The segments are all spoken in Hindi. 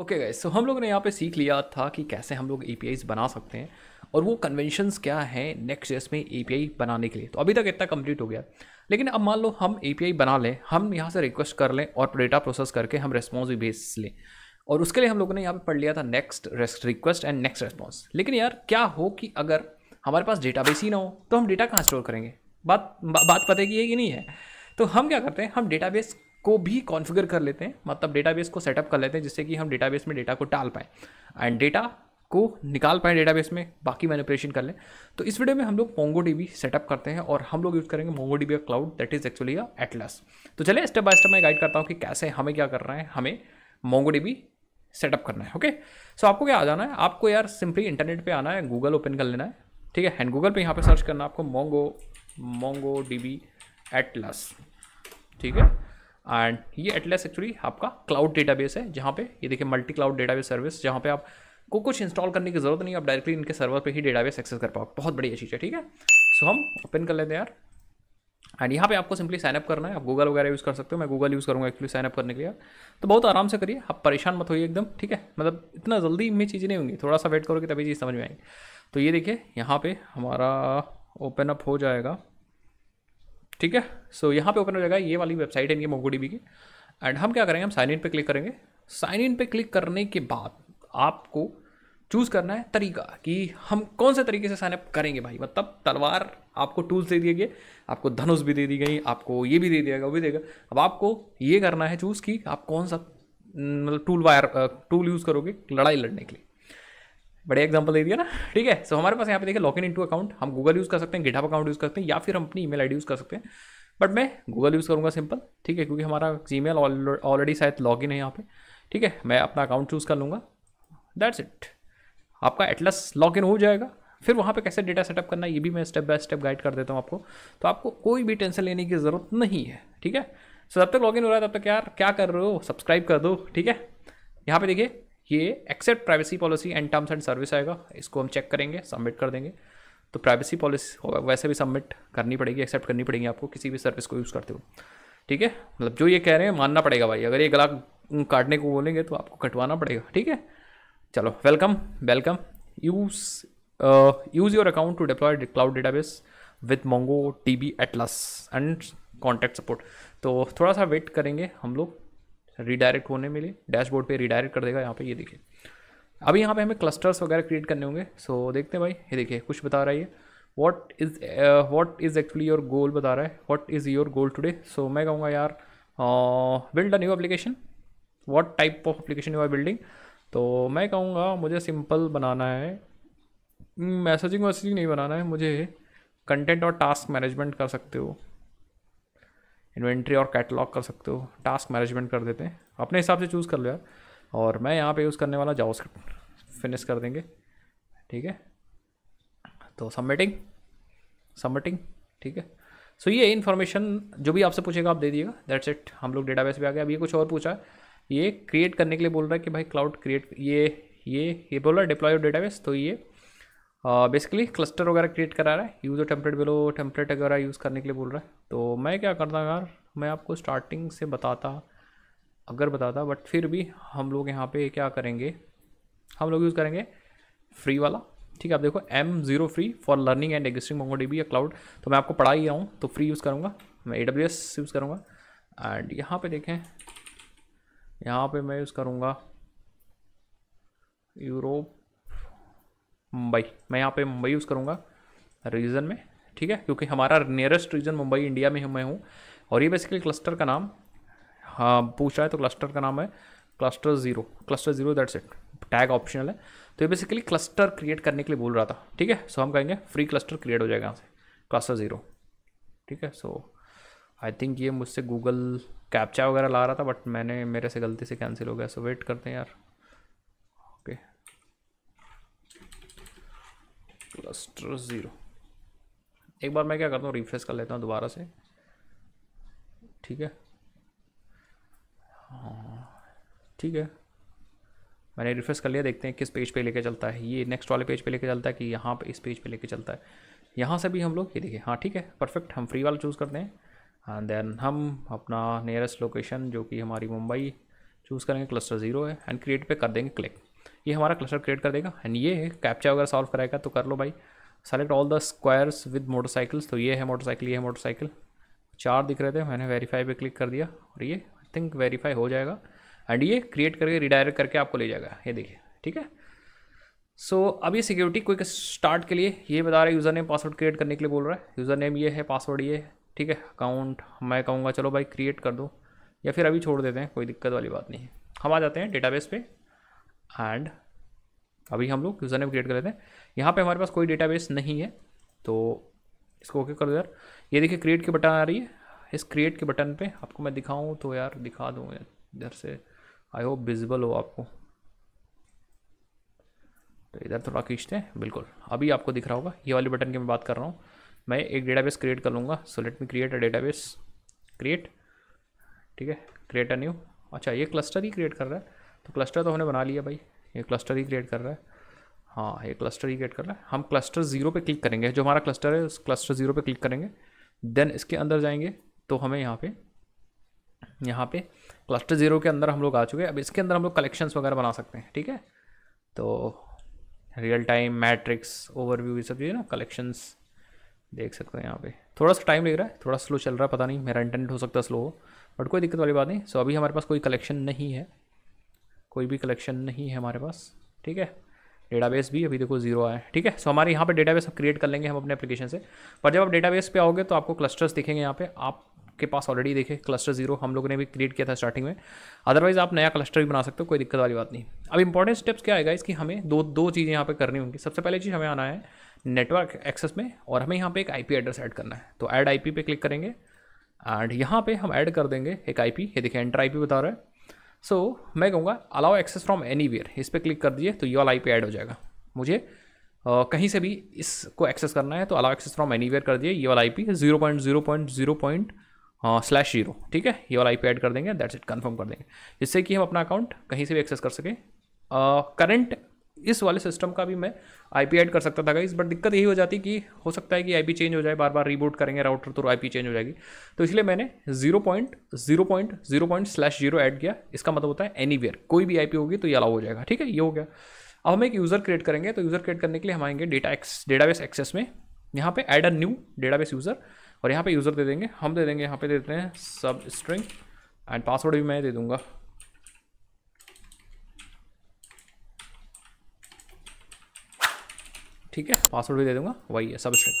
ओके गए सो हम लोग ने यहाँ पे सीख लिया था कि कैसे हम लोग ए बना सकते हैं और वो कन्वेंशंस क्या हैं नेक्स्ट जेस में ए बनाने के लिए तो अभी तक इतना कंप्लीट हो गया लेकिन अब मान लो हम ए बना लें हम यहाँ से रिक्वेस्ट कर लें और डेटा प्रोसेस करके हम रिस्पॉन्स भी भेज लें और उसके लिए हम लोगों ने यहाँ पे पढ़ लिया था next request and next response लेकिन यार क्या हो कि अगर हमारे पास बेस ही ना हो तो हम डेटा कहाँ स्टोर करेंगे बात बा, बात पते की है कि नहीं है तो हम क्या करते हैं हम डेटाबेस को भी कॉन्फ़िगर कर लेते हैं मतलब डेटाबेस को सेटअप कर लेते हैं जिससे कि हम डेटाबेस में डेटा को डाल पाएँ एंड डेटा को निकाल पाएँ डेटाबेस में बाकी मैनिपुलेशन कर लें तो इस वीडियो में हम लोग मोंगो डी सेटअप करते हैं और हम लोग यूज़ करेंगे Mongo D cloud that is actually a Atlas तो चलिए स्टेप बाय स्टेप मैं गाइड करता हूँ कि कैसे हमें क्या करना है हमें मोंगो डी सेटअप करना है ओके सो so, आपको क्या आ जाना है आपको यार सिंपली इंटरनेट पे आना है गूगल ओपन कर लेना है ठीक है एंड गूगल पे यहाँ पे सर्च करना है आपको मोंगो मोंगो डी एटलस ठीक है एंड ये एटलेस एक्चुअली आपका क्लाउड डेटाबेस है जहाँ पे ये देखिए मल्टी क्लाउड डेटाबेस सर्विस जहाँ पे आप को कुछ इंस्टॉल करने की ज़रूरत नहीं आप डायरेक्टली इनके सर्वर पे ही डेटाबेस एक्सेस कर पाओ बहुत बढ़िया चीज़ है ठीक है सो हम ओपन कर लेते हैं यार एंड यहाँ पे आपको सिंपली साइनअप करना है आप गूगल वगैरह यूज़ कर सकते हो मैं गूगल यूज़ करूँगा एक्चुअली साइनअप करने के लिए तो बहुत आराम से करिए आप परेशान मत होइए एकदम ठीक है मतलब इतना जल्दी में चीज़ें नहीं होंगी थोड़ा सा वेट करोगे तभी चीज़ समझ में आएंगी तो ये देखिए यहाँ पर हमारा ओपन अप हो जाएगा ठीक है सो so, यहाँ पे ओपन हो जाएगा ये वाली वेबसाइट है इनकी मोगो की एंड हम क्या करेंगे हम साइन इन पे क्लिक करेंगे साइन इन पे क्लिक करने के बाद आपको चूज़ करना है तरीका कि हम कौन से तरीके से साइनअप करेंगे भाई मतलब तलवार आपको टूल्स दे दिए गए आपको धनुष भी दे दी गई आपको ये भी दे दिया गया वो भी देगा अब आपको ये करना है चूज़ कि आप कौन सा मतलब टूल वायर टूल यूज़ करोगे लड़ाई लड़ने के लिए बड़े एग्जाम्पल दे दिया ना ठीक है सो हमारे पास यहाँ पे देखिए लॉग इन टू अकाउंट हम गूगल यूज़ कर सकते हैं गिटहब अकाउंट यूज़ करते हैं या फिर हम अपनी ई मेल यूज़ कर सकते हैं बट मैं गूगल यूज़ करूँगा सिंपल ठीक है क्योंकि हमारा जी मेल ऑलरेडी शायद लॉग इन है यहाँ पर ठीक है मैं अपना अकाउंट चूज़ कर लूँगा दैट्स इट आपका एटलस लॉग इन हो जाएगा फिर वहाँ पे कैसे डेटा सेटअप करना है ये भी मैं स्टेप बाय स्टेप गाइड कर देता हूँ आपको तो आपको कोई भी टेंशन लेने की ज़रूरत नहीं है ठीक है सो so, जब तक लॉगिन हो रहा है तब तक यार क्या कर रहे हो सब्सक्राइब कर दो ठीक है यहाँ पे देखिए ये accept privacy policy and terms and service आएगा इसको हम चेक करेंगे सबमिट कर देंगे तो प्राइवेसी पॉलिसी वैसे भी सबमिट करनी पड़ेगी एक्सेप्ट करनी पड़ेगी आपको किसी भी सर्विस को यूज़ करते हुए ठीक है मतलब जो ये कह रहे हैं मानना पड़ेगा भाई अगर ये गला काटने को बोलेंगे तो आपको कटवाना पड़ेगा ठीक है चलो welcome welcome use use your account to deploy cloud database with Mongo D B Atlas and contact support तो थोड़ा सा वेट करेंगे हम लोग रिडायरेक्ट होने मिले डैशबोर्ड पे रिडायरेक्ट कर देगा यहाँ पे ये देखिए अभी यहाँ पे हमें क्लस्टर्स वगैरह क्रिएट करने होंगे सो so, देखते हैं भाई ये देखिए कुछ बता रहा है ये what is what is actually your goal बता रहा है what is your goal today so मैं कहूँगा यार build a new application what type of application you are building तो मैं कहूँगा मुझे सिंपल बनाना है मैसेजिंग hmm, वैसेजिंग नहीं बनाना है मुझे कंटेंट और टास्क मैनेजमेंट कर सकते हो इन्वेंट्री और कैटलॉग कर सकते हो टास्क मैनेजमेंट कर देते हैं अपने हिसाब से चूज़ कर लो यार और मैं यहाँ पे यूज़ करने वाला जाओ फिनिश कर देंगे ठीक है तो सबमिटिंग सबमिटिंग ठीक है सो ये इन्फॉर्मेशन जो भी आपसे पूछेगा आप दे दिएगा दैट्स इट हम लोग डेटाबेस पे आ गए अब ये कुछ और पूछा है ये क्रिएट करने के लिए बोल रहा है कि भाई क्लाउड क्रिएट ये ये ये बोल रहा है डिप्लॉय डेटाबेस तो ये बेसिकली हाँ, क्लस्टर वगैरह क्रिएट करा रहा है यूज़र टेम्पलेट बिलो टेम्पलेट वगैरह यूज़ करने के लिए बोल रहा है तो मैं क्या करता यार मैं आपको स्टार्टिंग से बताता अगर बताता बट फिर भी हम लोग यहाँ पे क्या करेंगे हम लोग यूज़ करेंगे फ्री वाला ठीक है आप देखो M zero free for learning and existing Mongo D या क्लाउड तो मैं आपको पढ़ा ही रहा हूँ तो फ्री यूज़ करूँगा मैं ए डब्ल्यू एस यूज़ करूँगा एंड यहाँ पर देखें यहाँ पर मैं यूज़ करूँगा यूरोप मुंबई मैं यहाँ पे मुंबई यूज़ करूँगा रीजन में ठीक है क्योंकि हमारा नियरेस्ट रीजन मुंबई इंडिया में मैं हूँ और ये बेसिकली क्लस्टर का नाम हाँ पूछ रहा है तो क्लस्टर का नाम है cluster zero cluster zero that's it tag optional है तो ये बेसिकली क्लस्टर क्रिएट करने के लिए बोल रहा था ठीक है सो हम कहेंगे फ्री क्लस्टर क्रिएट हो जाएगा यहाँ से क्लस्टर ज़ीरो ठीक है सो आई थिंक ये मुझसे गूगल कैप्चा वगैरह ला रहा था बट मैंने मेरे से गलती से कैंसिल हो गया सो वेट करते हैं यार क्लस्टर ज़ीरो एक बार मैं क्या करता हूँ रिफ्रेश कर लेता हूँ दोबारा से ठीक है हाँ, ठीक है मैंने रिफ्रेश कर लिया देखते हैं किस पेज पे लेके चलता है ये नेक्स्ट वाले पेज पे लेके चलता है कि यहाँ पे इस पेज पे लेके चलता है यहाँ से भी हम लोग ये देखिए हाँ ठीक है परफेक्ट हम फ्री वाला चूज़ करते हैं एंड देन हम अपना नियरेस्ट लोकेशन जो कि हमारी मुंबई चूज़ करेंगे क्लस्टर ज़ीरो है एंड क्रिएट पे कर देंगे क्लिक ये हमारा क्लस्टर क्रिएट कर देगा एंड ये कैप्चा अगर सॉल्व कराएगा तो कर लो भाई select all the squares with motorcycles तो ये है मोटरसाइकिल ये है मोटरसाइकिल चार दिख रहे थे मैंने वेरीफाई पे क्लिक कर दिया और ये आई थिंक वेरीफाई हो जाएगा एंड ये क्रिएट करके रिडायरेक्ट करके आपको ले जाएगा ये देखिए ठीक है सो so, अब ये सिक्योरिटी क्विक स्टार्ट के लिए ये बता रहा है यूज़र नेम पासवर्ड क्रिएट करने के लिए बोल रहा है यूज़र नेम ये है पासवर्ड ये ठीक है अकाउंट मैं कहूँगा चलो भाई क्रिएट कर दो या फिर अभी छोड़ देते हैं कोई दिक्कत वाली बात नहीं है हम आ जाते हैं डेटाबेस पे एंड अभी हम लोग यूज़र नेम क्रिएट कर लेते हैं यहाँ पे हमारे पास कोई डेटाबेस नहीं है तो इसको ओके करो यार ये देखिए क्रिएट के बटन आ रही है इस क्रिएट के बटन पे आपको मैं दिखाऊँ तो यार दिखा दूँ इधर से आई होप विजिबल हो आपको तो इधर थोड़ा खींचते हैं बिल्कुल अभी आपको दिख रहा होगा ये वाले बटन की मैं बात कर रहा हूँ मैं एक डेटाबेस क्रिएट कर लूँगा so let me create a database create ठीक है क्रिएट अ न्यू अच्छा ये क्लस्टर ही क्रिएट कर रहा है तो क्लस्टर तो हमने बना लिया भाई ये क्लस्टर ही क्रिएट कर रहा है हाँ ये क्लस्टर ही क्रिएट कर रहा है हम क्लस्टर ज़ीरो पे क्लिक करेंगे जो हमारा क्लस्टर है उस क्लस्टर ज़ीरो पे क्लिक करेंगे देन इसके अंदर जाएंगे तो हमें यहाँ पे यहाँ पे क्लस्टर ज़ीरो के अंदर हम लोग आ चुके हैं अब इसके अंदर हम लोग कलेक्शंस वगैरह बना सकते हैं ठीक है तो रियल टाइम मैट्रिक्स ओवरव्यू ये सब है ना कलेक्शंस देख सकते हैं यहाँ पे थोड़ा सा टाइम लग रहा है थोड़ा स्लो चल रहा है पता नहीं मेरा इंटरनेट हो सकता है स्लो हो बट कोई दिक्कत वाली बात नहीं सो अभी हमारे पास कोई कलेक्शन नहीं है कोई भी कलेक्शन नहीं है हमारे पास ठीक है डेटाबेस भी अभी देखो जीरो आया ठीक है सो so, हमारे यहाँ पे डेटाबेस आप क्रिएट कर लेंगे हम अपने एप्लीकेशन से पर जब आप डेटाबेस पे आओगे तो आपको क्लस्टर्स दिखेंगे यहाँ पे आपके पास ऑलरेडी देखे क्लस्टर जीरो हम लोगों ने भी क्रिएट किया था स्टार्टिंग में अदरवाइज आप नया क्लस्टर भी बना सकते हो कोई दिक्कत वाली बात नहीं अब इंपॉर्टेंट स्टेप्स क्या आएगा इसकी हमें दो दो चीज़ें यहाँ पर करनी होंगी सबसे पहले चीज़ हमें आना है नेटवर्क एक्सेस में और हमें यहाँ पर एक आई एड्रेस ऐड करना है तो ऐड आई पे क्लिक करेंगे एंड यहाँ पर हम ऐड कर देंगे एक आई ये देखिए एंटर आई बता रहा है सो so, मैं कहूँगा allow access from anywhere इस पर क्लिक कर दीजिए तो ये वाला आई एड हो जाएगा मुझे आ, कहीं से भी इसको एक्सेस करना है तो अलाउ एक्सेस फ्रॉम एनी कर दिए ये वाला I P zero point zero point zero point slash zero ठीक है ये वाला आई एड कर देंगे दैट्स इट कन्फर्म कर देंगे जिससे कि हम अपना अकाउंट कहीं से भी एक्सेस कर सकें करंट इस वाले सिस्टम का भी मैं आई पी ऐड कर सकता था गाइस बट दिक्कत यही हो जाती कि हो सकता है कि आई पी चेंज हो जाए बार बार रीबूट करेंगे राउटर तो आई पी चेंज हो जाएगी तो इसलिए मैंने zero point zero point zero point slash zero add किया इसका मतलब होता है एनी कोई भी आई पी होगी तो ये अलाउ हो जाएगा ठीक है ये हो गया अब हम एक यूज़र क्रिएट करेंगे तो यूज़र क्रिएट करने के लिए हम आएंगे डेटा एक्स डेटाबेस एक्सेस में यहाँ पे add a new database user और यहाँ पे यूज़र दे देंगे हम दे देंगे यहाँ पे दे देते हैं सब स्ट्रिंग एंड पासवर्ड भी मैं दे दूंगा ठीक है पासवर्ड भी दे दूंगा वही है सब स्ट्रिंग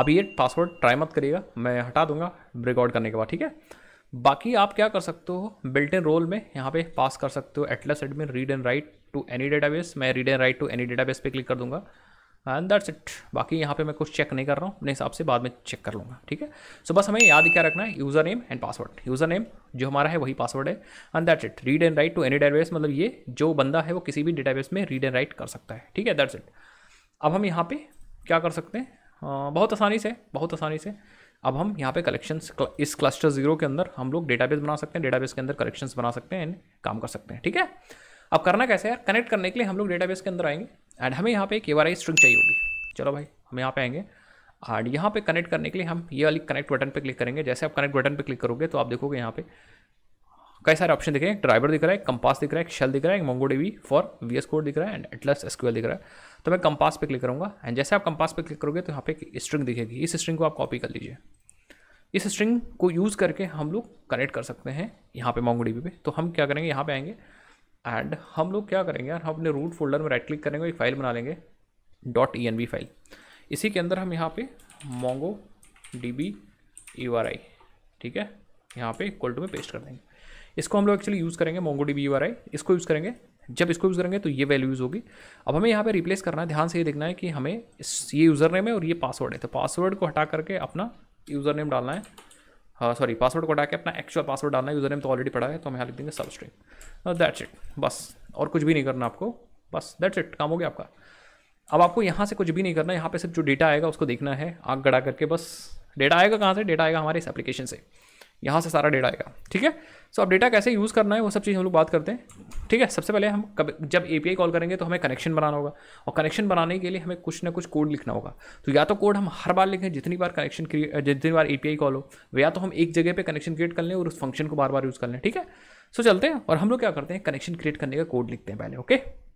आप ये पासवर्ड ट्राई मत करिएगा मैं हटा दूंगा रिकॉर्ड करने के बाद ठीक है बाकी आप क्या कर सकते हो बिल्ट इन रोल में यहाँ पे पास कर सकते हो Atlas admin read and write to any database मैं read and write to any database पे क्लिक कर दूंगा एंड दैट्स इट बाकी यहाँ पे मैं कुछ चेक नहीं कर रहा हूँ अपने हिसाब से बाद में चेक कर लूँगा ठीक है सो so बस हमें याद क्या रखना है user name and password user name जो हमारा है वही पासवर्ड है and that's it read and write to any database मतलब ये जो बंदा है वो किसी भी डेटाबेस में रीड एंड राइट कर सकता है ठीक है दैट्स इट अब हम यहाँ पे क्या कर सकते हैं आ, हाँ, बहुत आसानी से बहुत आसानी से अब हम यहाँ पे कलेक्शंस इस क्लस्टर जीरो के अंदर हम लोग डेटाबेस बना सकते हैं डेटाबेस के अंदर कलेक्शंस बना सकते हैं एंड काम कर सकते हैं ठीक है अब करना कैसे है कनेक्ट करने के लिए हम लोग डेटाबेस के अंदर आएंगे एंड हमें यहाँ पे के वाई स्ट्रिंग चाहिए होगी चलो भाई हम यहाँ पे आएंगे एंड यहाँ पे कनेक्ट करने के लिए हम ये वाली कनेक्ट बटन पे क्लिक करेंगे जैसे आप कनेक्ट बटन पे क्लिक करोगे तो आप देखोगे यहाँ पे कई सारे ऑप्शन दिख रहे हैं ड्राइवर दिख रहा है कंपास दिख रहा है शेल दिख रहा है Mongo DB for V S code दिख रहा है एंड एटलस एसक्यूएल दिख रहा है तो मैं कंपास पे क्लिक करूँगा एंड जैसे आप कंपास पे क्लिक करोगे तो यहाँ पे एक स्ट्रिंग दिखेगी इस स्ट्रिंग को आप कॉपी कर लीजिए इस स्ट्रिंग को यूज़ करके हम लोग कनेक्ट कर सकते हैं यहाँ पे मोंगो डेवी पे तो हम क्या करेंगे यहाँ पे आएंगे एंड हम लोग क्या करेंगे यार हम अपने रूट फोल्डर में राइट क्लिक करेंगे एक फाइल बना लेंगे dot E N V file इसी के अंदर हम यहाँ पे Mongo D B U R I ठीक है यहाँ पे इक्वल टू में पेस्ट कर देंगे इसको हम लोग एक्चुअली यूज़ करेंगे मोंगो डी इसको यूज़ करेंगे जब इसको यूज़ करेंगे तो ये वैल्यू यूज़ होगी अब हमें यहाँ पे रिप्लेस करना है ध्यान से ये देखना है कि हमें इस ये यूज़र नेम है और ये पासवर्ड है तो पासवर्ड को हटा करके अपना यूज़र नेम डालना है हाँ सॉरी पासवर्ड को हटा के अपना एक्चुअल पासवर्ड डालना है यूज़र नेम तो ऑलरेडी पड़ा है तो हम यहाँ लिख देंगे सब स्ट्रिंग दैट्स इट बस और कुछ भी नहीं करना आपको बस दैट्स इट काम हो गया आपका अब आपको यहाँ से कुछ भी नहीं करना है यहाँ पे सिर्फ जो डेटा आएगा उसको देखना है आग गड़ा करके बस डेटा आएगा कहाँ से डेटा आएगा हमारे इस एप्लीकेशन से यहाँ से सारा डेटा आएगा ठीक है सो अब डेटा कैसे यूज़ करना है वो सब चीज़ हम लोग बात करते हैं ठीक है सबसे पहले हम कब जब ए कॉल करेंगे तो हमें कनेक्शन बनाना होगा और कनेक्शन बनाने के लिए हमें कुछ ना कुछ कोड लिखना होगा तो या तो कोड हम हर बार लिखें जितनी बार कनेक्शन जितनी बार ए कॉल हो या तो हम एक जगह पर कनेक्शन क्रिएट कर लें और उस फंक्शन को बार बार यूज़ कर लें ठीक है सो चलते हैं और हम लोग क्या करते हैं कनेक्शन क्रिएट करने का कोड लिखते हैं पहले ओके